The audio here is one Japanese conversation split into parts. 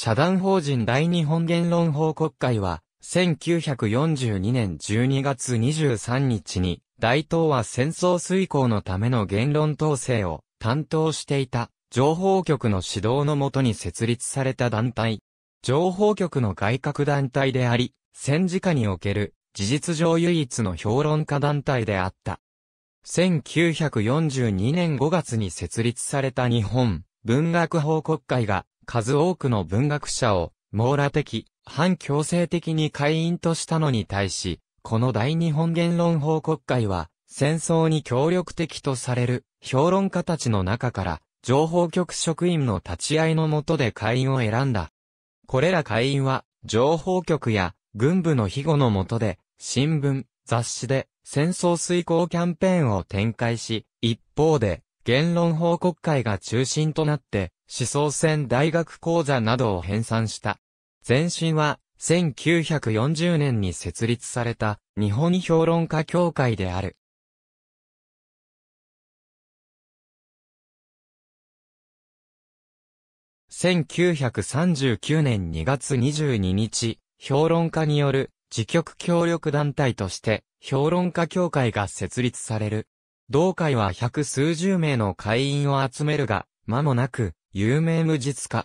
社団法人大日本言論報告会は、1942年12月23日に、大東亜戦争遂行のための言論統制を担当していた情報局の指導のもとに設立された団体。情報局の外郭団体であり、戦時下における事実上唯一の評論家団体であった。1942年5月に設立された日本文学報告会が数多くの文学者を網羅的、反強制的に会員としたのに対し、この大日本言論報告会は、戦争に協力的とされる評論家たちの中から、情報局職員の立ち会いのもとで会員を選んだ。これら会員は、情報局や軍部の庇護のもとで、新聞、雑誌で戦争遂行キャンペーンを展開し、一方で、言論報告会が中心となって、思想戦大学講座などを編纂した。前身は、1940年に設立された、日本評論家協会である。1939年2月22日、評論家による自局協力団体として、評論家協会が設立される。同会は百数十名の会員を集めるが、間もなく、有名無実化。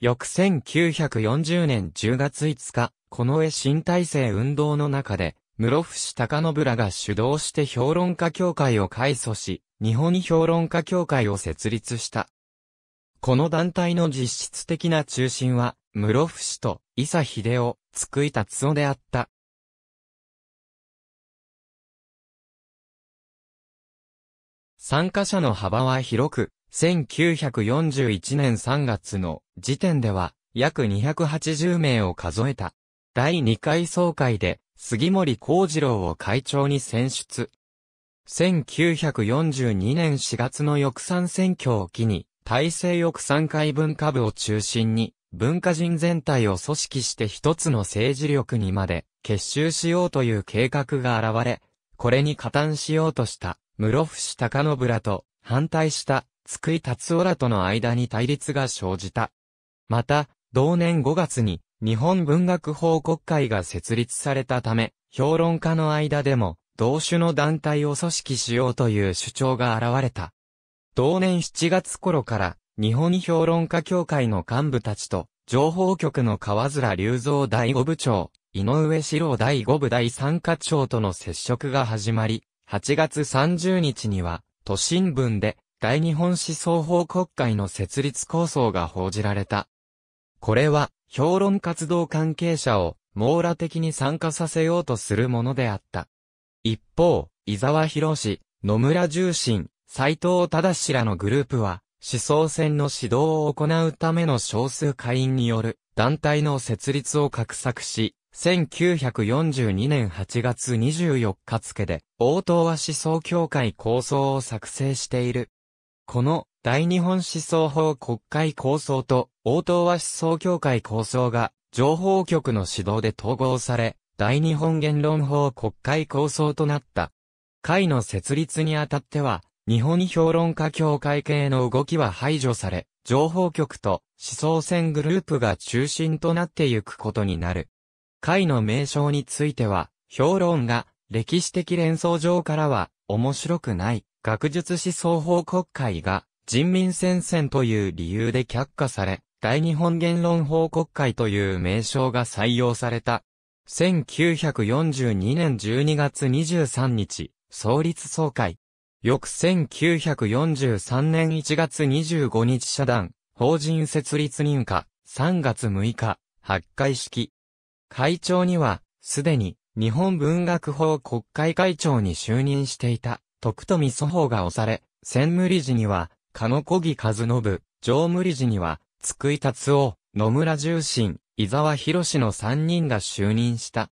翌1940年10月5日、この絵新体制運動の中で、室伏高信らが主導して評論家協会を開祖し、日本評論家協会を設立した。この団体の実質的な中心は、室伏と伊佐秀夫、津久井達夫であった。参加者の幅は広く、1941年3月の時点では約280名を数えた。第2回総会で杉森幸次郎を会長に選出。1942年4月の翼賛選挙を機に、大西翼賛会文化部を中心に、文化人全体を組織して一つの政治力にまで結集しようという計画が現れ、これに加担しようとした。室伏高信らと反対した津久井達夫らとの間に対立が生じた。また、同年5月に日本文学報国会が設立されたため、評論家の間でも同種の団体を組織しようという主張が現れた。同年7月頃から日本評論家協会の幹部たちと情報局の河津隆三第五部長、井上史郎第五部第三課長との接触が始まり、8月30日には、都心文で、大日本思想法国会の設立構想が報じられた。これは、評論活動関係者を、網羅的に参加させようとするものであった。一方、伊沢博士、野村重心、斎藤忠氏らのグループは、思想戦の指導を行うための少数会員による団体の設立を画策し、1942年8月24日付で、大東は思想協会構想を作成している。この、大日本思想法国会構想と、大東は思想協会構想が、情報局の指導で統合され、大日本言論法国会構想となった。会の設立にあたっては、日本評論家協会系の動きは排除され、情報局と思想戦グループが中心となってゆくことになる。会の名称については、評論が歴史的連想上からは面白くない学術思想法国会が人民戦線という理由で却下され、大日本言論法国会という名称が採用された。1942年12月23日、創立総会。翌1943年1月25日社団、法人設立認可、3月6日、発会式。会長には、すでに、日本文学法国会会長に就任していた、徳富祖法が押され、専務理事には、鹿野小木和信、常務理事には、津久井達夫、野村重心、伊沢博士の三人が就任した。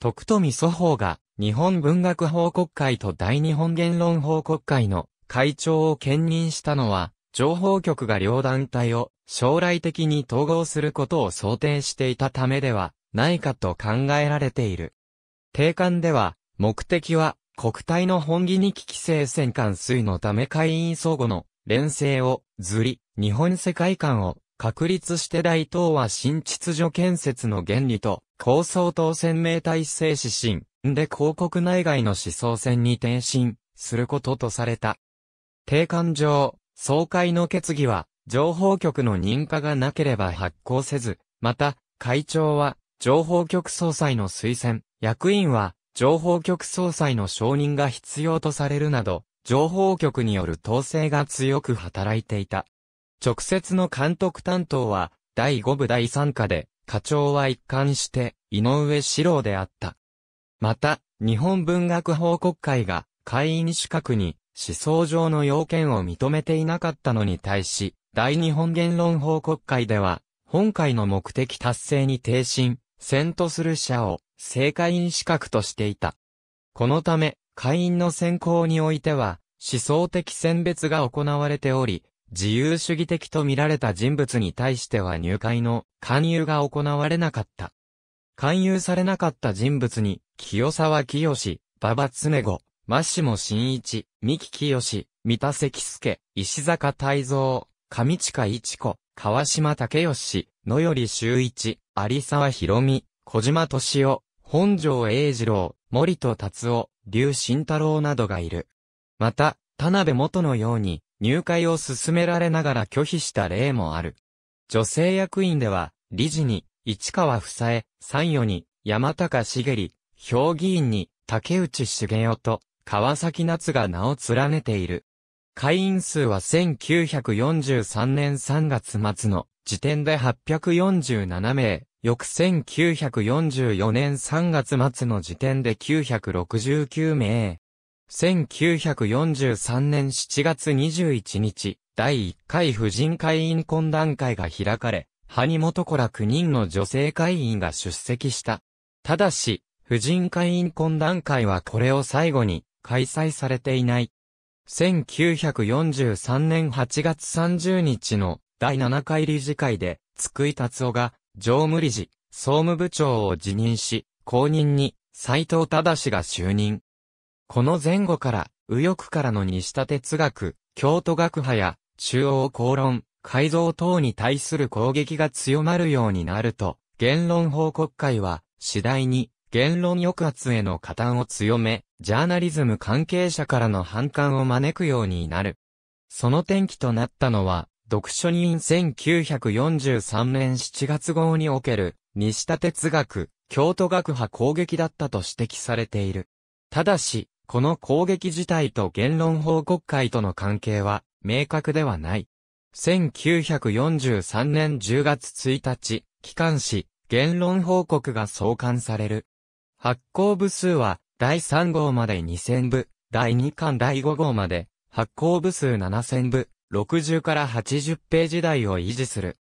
徳富祖法が、日本文学報告会と大日本言論報告会の会長を兼任したのは、情報局が両団体を将来的に統合することを想定していたためではないかと考えられている。定款では、目的は、国体の本義に危機性戦艦水のため会員相互の連成を、ずり、日本世界観を確立して大東亜新秩序建設の原理と、構想等鮮明体制指針、で広告内外の思想戦に転身することとされた。定款上、総会の決議は、情報局の認可がなければ発行せず、また、会長は、情報局総裁の推薦、役員は、情報局総裁の承認が必要とされるなど、情報局による統制が強く働いていた。直接の監督担当は、第5部第3課で、課長は一貫して、井上史郎であった。また、日本文学報告会が、会員資格に、思想上の要件を認めていなかったのに対し、大日本言論報告会では、本会の目的達成に停身、セントスル社を正会員資格としていた。このため、会員の選考においては、思想的選別が行われており、自由主義的と見られた人物に対しては入会の勧誘が行われなかった。勧誘されなかった人物に、清沢清、馬場常子、マシモ新一、三木清、三田関助、石坂泰造、上近一子、川島武義、野より修一、有沢博美、小島敏夫、本城英二郎、森戸達夫、劉慎太郎などがいる。また、田辺元のように、入会を進められながら拒否した例もある。女性役員では、理事に、市川房江、参与に、山高茂、評議員に、竹内茂夫と、川崎夏が名を連ねている。会員数は1943年3月末の時点で847名、翌1944年3月末の時点で969名。1943年7月21日、第1回婦人会員懇談会が開かれ、モ本子ら9人の女性会員が出席した。ただし、婦人会員懇談会はこれを最後に開催されていない。1943年8月30日の第7回理事会で、津久井達夫が常務理事、総務部長を辞任し、後任に斎藤忠が就任。この前後から、右翼からの西田哲学、京都学派や、中央公論、改造等に対する攻撃が強まるようになると、言論報告会は、次第に、言論抑圧への加担を強め、ジャーナリズム関係者からの反感を招くようになる。その転機となったのは、読書人1943年7月号における、西田哲学、京都学派攻撃だったと指摘されている。ただし、この攻撃自体と言論報告会との関係は、明確ではない。1943年10月1日、機関紙、言論報告が創刊される。発行部数は、第3号まで2000部、第2巻第5号まで、発行部数7000部、60から80ページ台を維持する。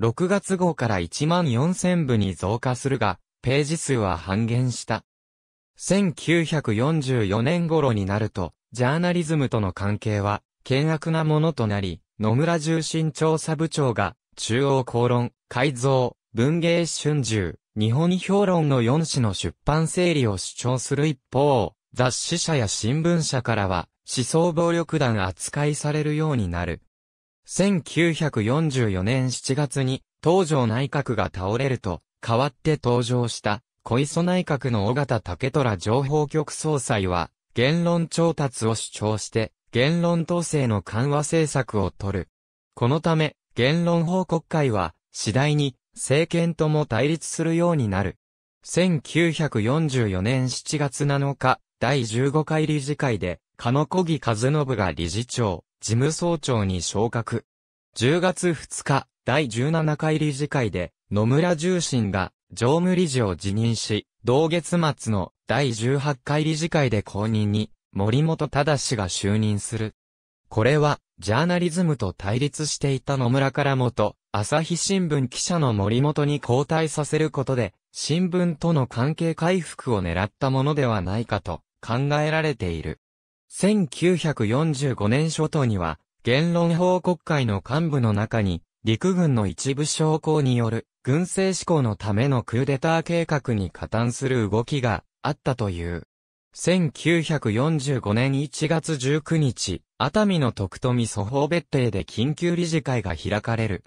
6月号から1万4000部に増加するが、ページ数は半減した。1944年頃になると、ジャーナリズムとの関係は、険悪なものとなり、野村重心調査部長が、中央公論、改造、文芸春秋、日本評論の4紙の出版整理を主張する一方、雑誌社や新聞社からは思想暴力団扱いされるようになる。1944年7月に東条内閣が倒れると、代わって登場した小磯内閣の尾形竹虎情報局総裁は、言論調達を主張して、言論統制の緩和政策を取る。このため、言論報告会は、次第に、政権とも対立するようになる。1944年7月7日、第15回理事会で、野小木和信が理事長、事務総長に昇格。10月2日、第17回理事会で、野村重心が常務理事を辞任し、同月末の第18回理事会で公認に森本氏が就任する。これは、ジャーナリズムと対立していた野村からもと、朝日新聞記者の森本に交代させることで、新聞との関係回復を狙ったものではないかと考えられている。1945年初頭には、言論報告会の幹部の中に、陸軍の一部将校による軍政志向のためのクーデター計画に加担する動きがあったという。1945年1月19日、熱海の徳富祖法別邸で緊急理事会が開かれる。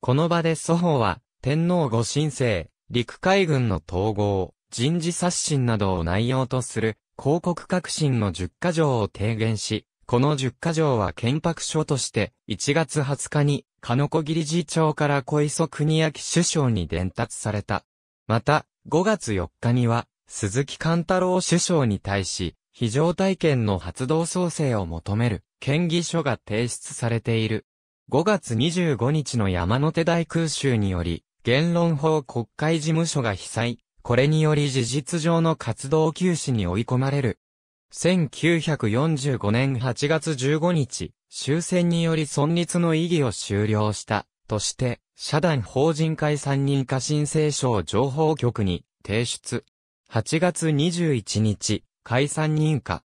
この場で祖法は、天皇御神聖、陸海軍の統合、人事刷新などを内容とする、広告革新の10か条を提言し、この10か条は憲白書として、1月20日に、の子理事長から小磯国明首相に伝達された。また、5月4日には、鈴木貫太郎首相に対し、非常体験の発動創生を求める、建議書が提出されている。5月25日の山手大空襲により、言論法国会事務所が被災、これにより事実上の活動休止に追い込まれる。1945年8月15日、終戦により存立の意義を終了した、として、社団法人会三人化申請書を情報局に提出。8月21日、解散認可。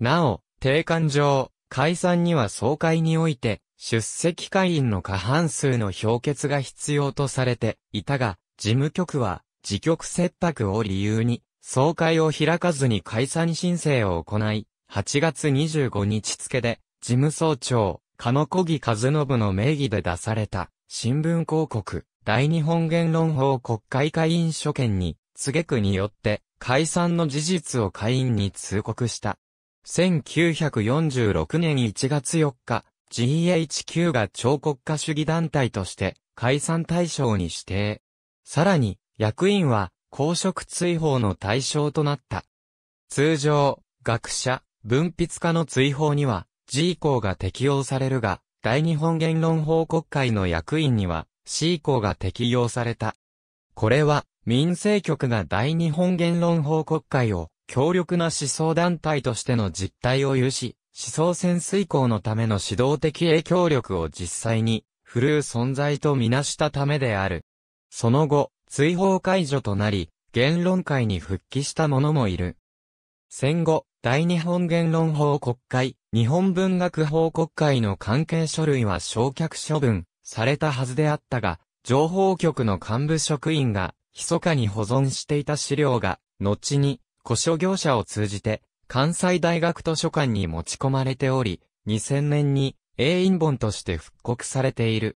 なお、定款上、解散には総会において、出席会員の過半数の評決が必要とされていたが、事務局は、自局切迫を理由に、総会を開かずに解散申請を行い、8月25日付で、事務総長、鹿野小木和信の名義で出された、新聞広告、大日本言論法国会会員所見に、告区によって解散の事実を会員に通告した。1946年1月4日、GHQ が超国家主義団体として解散対象に指定。さらに、役員は公職追放の対象となった。通常、学者、文筆家の追放には、G 項が適用されるが、大日本言論報告会の役員には、C 項が適用された。これは、民政局が大日本言論報告会を強力な思想団体としての実態を有し、思想潜水校のための指導的影響力を実際に、振るう存在とみなしたためである。その後、追放解除となり、言論会に復帰した者もいる。戦後、大日本言論報告会、日本文学報告会の関係書類は焼却処分されたはずであったが、情報局の幹部職員が密かに保存していた資料が、後に、古書業者を通じて、関西大学図書館に持ち込まれており、2000年に、英印本として復刻されている。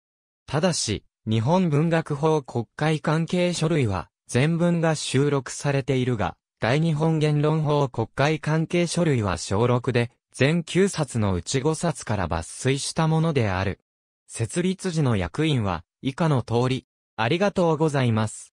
ただし、日本文学法国会関係書類は、全文が収録されているが、大日本言論法国会関係書類は小6で、全9冊のうち5冊から抜粋したものである。設立時の役員は、以下の通り、ありがとうございます。